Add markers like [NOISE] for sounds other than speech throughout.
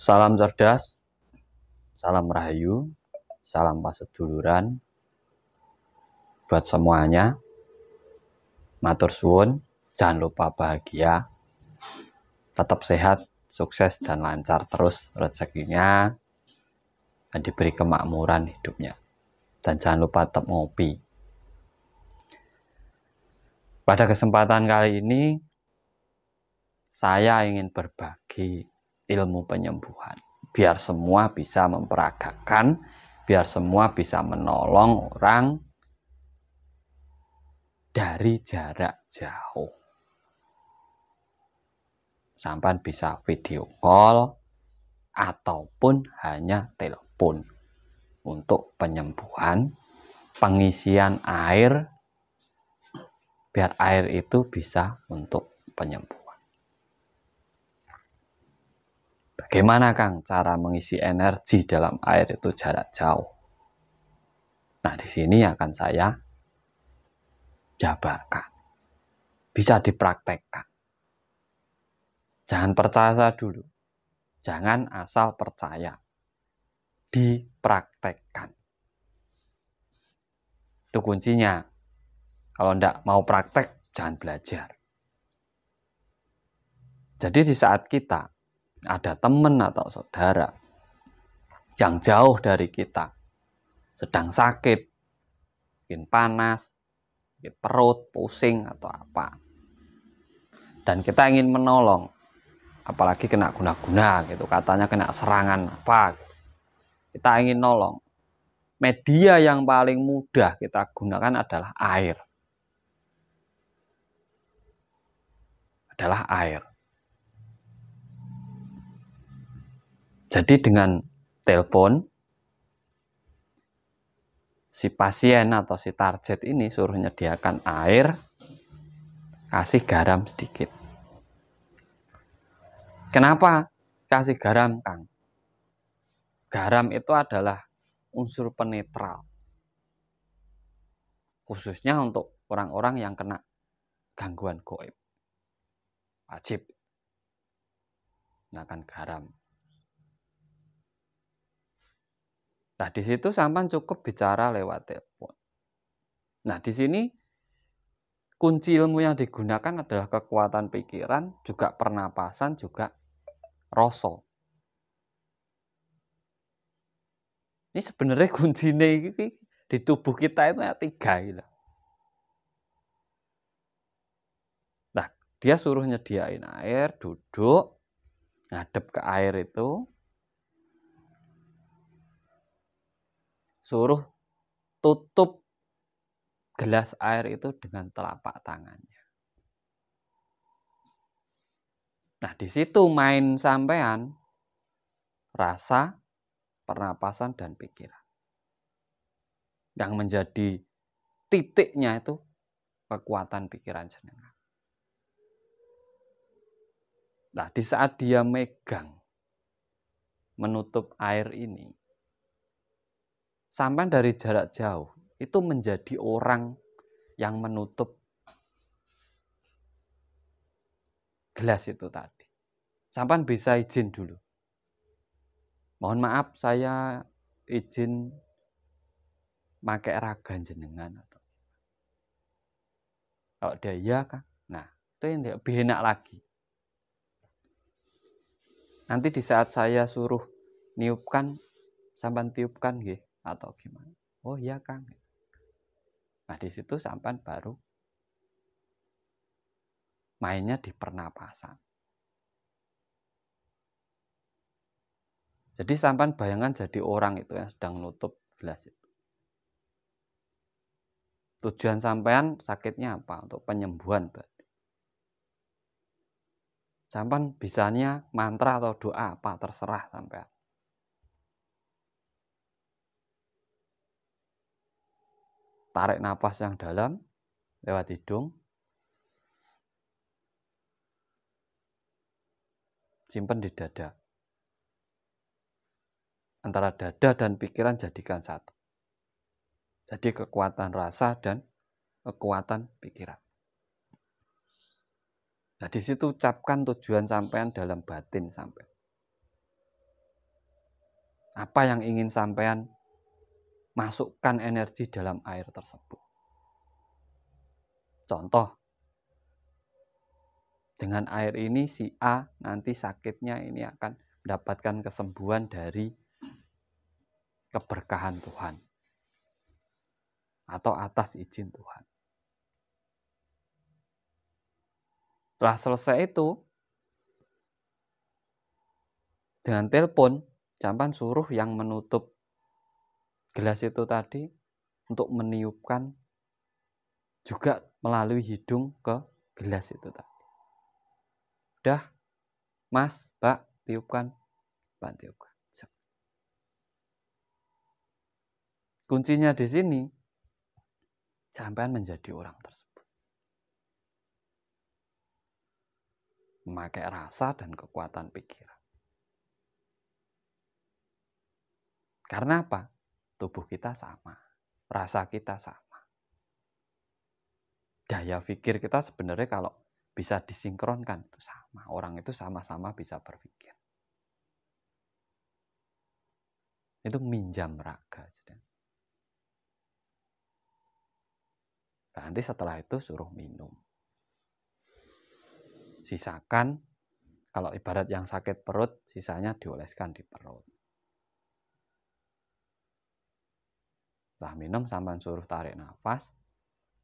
Salam cerdas, salam rahayu, salam paseduluran buat semuanya. Matur suwun, jangan lupa bahagia, tetap sehat, sukses dan lancar terus rezekinya dan diberi kemakmuran hidupnya. Dan jangan lupa tetap ngopi. Pada kesempatan kali ini, saya ingin berbagi ilmu penyembuhan. Biar semua bisa memperagakan, biar semua bisa menolong orang dari jarak jauh. sampai bisa video call ataupun hanya telepon untuk penyembuhan, pengisian air biar air itu bisa untuk penyembuhan. Bagaimana Kang cara mengisi energi dalam air itu jarak jauh? Nah, di sini akan saya jabarkan. Bisa dipraktekkan. Jangan percaya dulu. Jangan asal percaya. Dipraktekkan. Itu kuncinya. Kalau tidak mau praktek, jangan belajar. Jadi di saat kita ada teman atau saudara yang jauh dari kita, sedang sakit, mungkin panas, mungkin perut, pusing, atau apa. Dan kita ingin menolong, apalagi kena guna-guna gitu, katanya kena serangan apa. Gitu. Kita ingin nolong. Media yang paling mudah kita gunakan adalah air. Adalah air Jadi dengan telepon si pasien atau si target ini suruh menyediakan air, kasih garam sedikit. Kenapa kasih garam, Kang? Garam itu adalah unsur penetral. Khususnya untuk orang-orang yang kena gangguan goib. Wajib. Nah, kan garam. Nah, di situ sampan cukup bicara lewat telepon. Nah, di sini kunci ilmu yang digunakan adalah kekuatan pikiran, juga pernapasan, juga rasa. Ini sebenarnya kunci [LAUGHS] kuncinya di tubuh kita itu ya tiga gitu. Nah, dia suruh nyediain air, duduk, ngadep ke air itu, suruh tutup gelas air itu dengan telapak tangannya. Nah, di situ main sampean rasa, pernapasan dan pikiran. Yang menjadi titiknya itu kekuatan pikiran jenengan. Nah, di saat dia megang menutup air ini, sampai dari jarak jauh itu menjadi orang yang menutup gelas itu tadi. Sampan bisa izin dulu. Mohon maaf saya izin pakai raga jenengan atau kalau dia iya kan. Nah, itu yang dia lebih enak lagi. Nanti di saat saya suruh niupkan, sampan tiupkan gitu atau gimana oh iya kang nah di situ sampan baru mainnya di pernapasan jadi sampan bayangan jadi orang itu yang sedang nutup gelas itu tujuan sampean sakitnya apa untuk penyembuhan berarti sampan bisanya mantra atau doa apa terserah sampean tarik nafas yang dalam lewat hidung simpan di dada antara dada dan pikiran jadikan satu jadi kekuatan rasa dan kekuatan pikiran nah di situ ucapkan tujuan sampean dalam batin sampean apa yang ingin sampean masukkan energi dalam air tersebut. Contoh, dengan air ini si A nanti sakitnya ini akan mendapatkan kesembuhan dari keberkahan Tuhan atau atas izin Tuhan. Setelah selesai itu, dengan telepon, jangan suruh yang menutup gelas itu tadi untuk meniupkan juga melalui hidung ke gelas itu tadi. Udah, Mas, Pak, tiupkan. Pak, tiupkan. Kuncinya di sini, sampean menjadi orang tersebut. Memakai rasa dan kekuatan pikiran. Karena apa? tubuh kita sama, rasa kita sama. Daya pikir kita sebenarnya kalau bisa disinkronkan itu sama. Orang itu sama-sama bisa berpikir. Itu minjam raga. Nah, nanti setelah itu suruh minum. Sisakan, kalau ibarat yang sakit perut, sisanya dioleskan di perut. Setelah minum sampan suruh tarik nafas,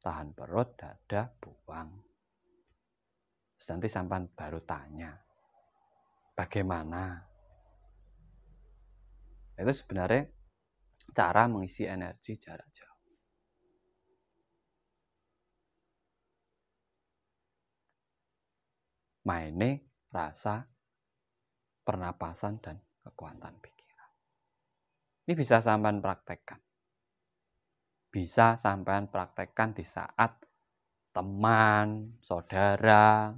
tahan perut, dada, buang. Terus nanti sampan baru tanya, bagaimana? Nah, itu sebenarnya cara mengisi energi jarak jauh. Maine rasa pernapasan dan kekuatan pikiran. Ini bisa sampan praktekkan bisa sampean praktekkan di saat teman, saudara,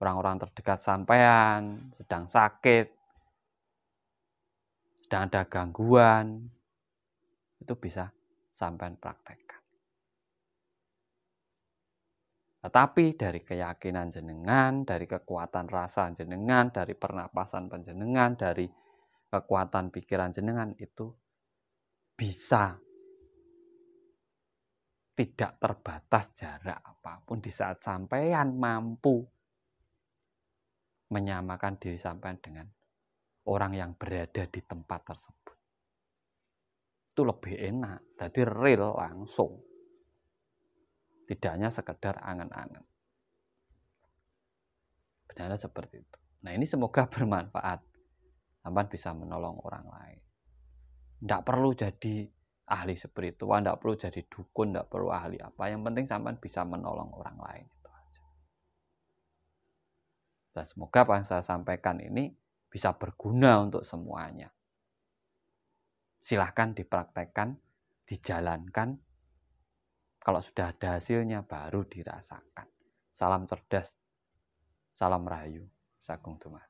orang-orang terdekat sampean sedang sakit, sedang ada gangguan, itu bisa sampean praktekkan. Tetapi dari keyakinan jenengan, dari kekuatan rasa jenengan, dari pernapasan penjenengan, dari kekuatan pikiran jenengan itu bisa tidak terbatas jarak apapun di saat sampean mampu menyamakan diri sampean dengan orang yang berada di tempat tersebut. Itu lebih enak, jadi real langsung. tidaknya sekedar angan-angan. Benar seperti itu. Nah ini semoga [LAUGHS] bermanfaat. Sampean bisa menolong orang lain. Tidak perlu jadi ahli spiritual, tidak perlu jadi dukun, tidak perlu ahli apa. Yang penting sampean bisa menolong orang lain. Itu aja. Dan semoga apa yang saya sampaikan ini bisa berguna untuk semuanya. Silahkan dipraktekkan, dijalankan. Kalau sudah ada hasilnya baru dirasakan. Salam cerdas, salam rahayu. Sagung tumat.